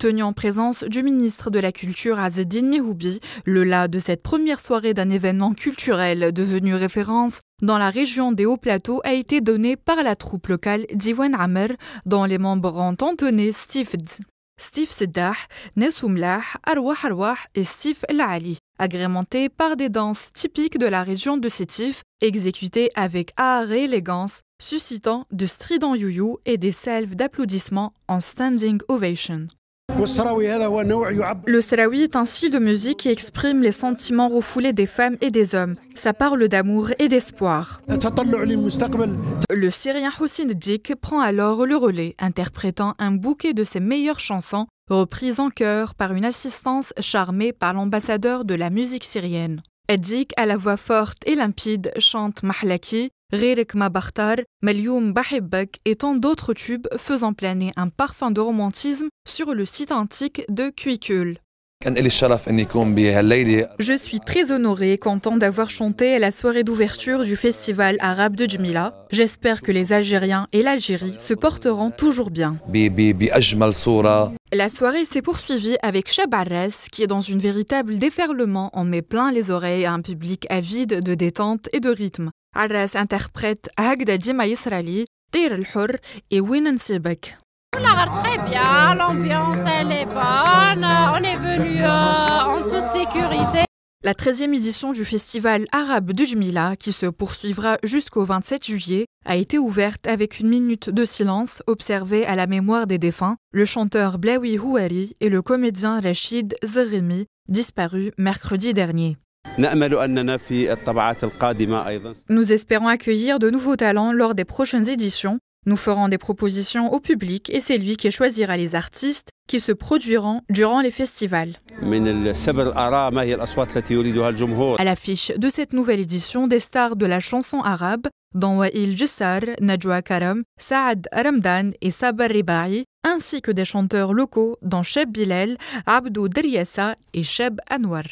Tenu en présence du ministre de la Culture Azedine Mihoubi, le la de cette première soirée d'un événement culturel devenu référence dans la région des Hauts Plateaux a été donné par la troupe locale Diwan Amer dont les membres ont Stifd. Steve Seddah, Nesumlah, Arwah Arwah et Steve Laali, agrémentés par des danses typiques de la région de Sétif, exécutées avec art et élégance, suscitant de stridents youyou et des salves d'applaudissements en standing ovation. Le sarawi est un style de musique qui exprime les sentiments refoulés des femmes et des hommes. Ça parle d'amour et d'espoir. Le Syrien Hossein Dik prend alors le relais, interprétant un bouquet de ses meilleures chansons, reprises en chœur par une assistance charmée par l'ambassadeur de la musique syrienne. Eddik, à la voix forte et limpide, chante Mahlaki, Rerek Ma Bakhtar, Melium et tant d'autres tubes faisant planer un parfum de romantisme sur le site antique de Kuikul. Je suis très honoré et content d'avoir chanté à la soirée d'ouverture du festival arabe de Djmila. J'espère que les Algériens et l'Algérie se porteront toujours bien. La soirée s'est poursuivie avec chabarès qui est dans une véritable déferlement en met plein les oreilles à un public avide de détente et de rythme interprète interprète هكذا ديما يسرالي طير الحر اي وين نسيبك La très bien, l'ambiance elle est bonne, on est venu euh, en toute sécurité. La 13e édition du festival arabe du Jmila, qui se poursuivra jusqu'au 27 juillet, a été ouverte avec une minute de silence observée à la mémoire des défunts, le chanteur Blawi Houari et le comédien Rachid Zeremi, disparus mercredi dernier. Nous espérons accueillir de nouveaux talents lors des prochaines éditions. Nous ferons des propositions au public et c'est lui qui choisira les artistes qui se produiront durant les festivals. À l'affiche de cette nouvelle édition des stars de la chanson arabe, dont Wa'il Jessar, Najwa Karam, Saad Ramdan et Sabar Ribahi, ainsi que des chanteurs locaux dont Sheb Bilal, Abdou Deryessa et Sheb Anwar.